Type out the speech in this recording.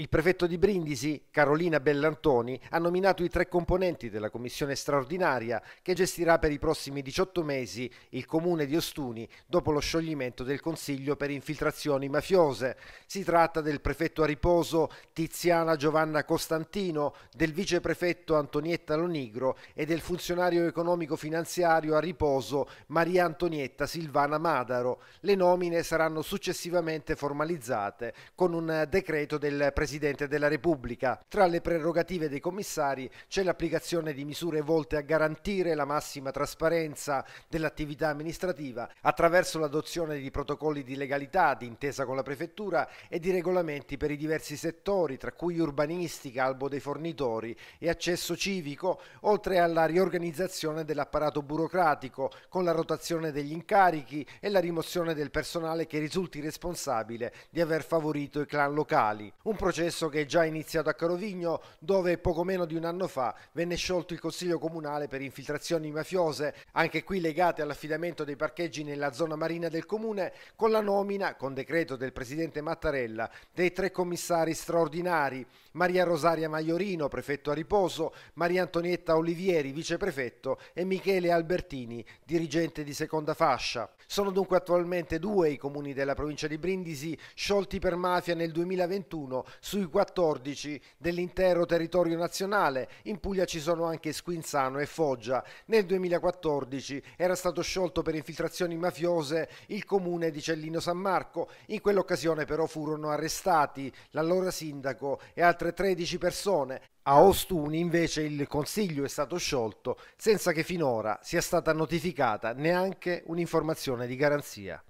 Il prefetto di Brindisi, Carolina Bellantoni, ha nominato i tre componenti della commissione straordinaria che gestirà per i prossimi 18 mesi il comune di Ostuni dopo lo scioglimento del Consiglio per infiltrazioni mafiose. Si tratta del prefetto a riposo Tiziana Giovanna Costantino, del viceprefetto Antonietta Lonigro e del funzionario economico-finanziario a riposo Maria Antonietta Silvana Madaro. Le nomine saranno successivamente formalizzate con un decreto del Presidente Presidente della Repubblica. Tra le prerogative dei commissari c'è l'applicazione di misure volte a garantire la massima trasparenza dell'attività amministrativa attraverso l'adozione di protocolli di legalità d'intesa con la Prefettura e di regolamenti per i diversi settori, tra cui urbanistica, albo dei fornitori e accesso civico, oltre alla riorganizzazione dell'apparato burocratico con la rotazione degli incarichi e la rimozione del personale che risulti responsabile di aver favorito i clan locali. Un processo processo che è già iniziato a Carovigno, dove poco meno di un anno fa venne sciolto il Consiglio Comunale per infiltrazioni mafiose, anche qui legate all'affidamento dei parcheggi nella zona marina del Comune, con la nomina, con decreto del Presidente Mattarella, dei tre commissari straordinari, Maria Rosaria Maiorino, prefetto a riposo, Maria Antonietta Olivieri, viceprefetto, e Michele Albertini, dirigente di seconda fascia. Sono dunque attualmente due i comuni della provincia di Brindisi sciolti per mafia nel 2021 sui 14 dell'intero territorio nazionale. In Puglia ci sono anche Squinzano e Foggia. Nel 2014 era stato sciolto per infiltrazioni mafiose il comune di Cellino San Marco. In quell'occasione però furono arrestati l'allora sindaco e altre 13 persone. A Ostuni invece il consiglio è stato sciolto senza che finora sia stata notificata neanche un'informazione di garanzia.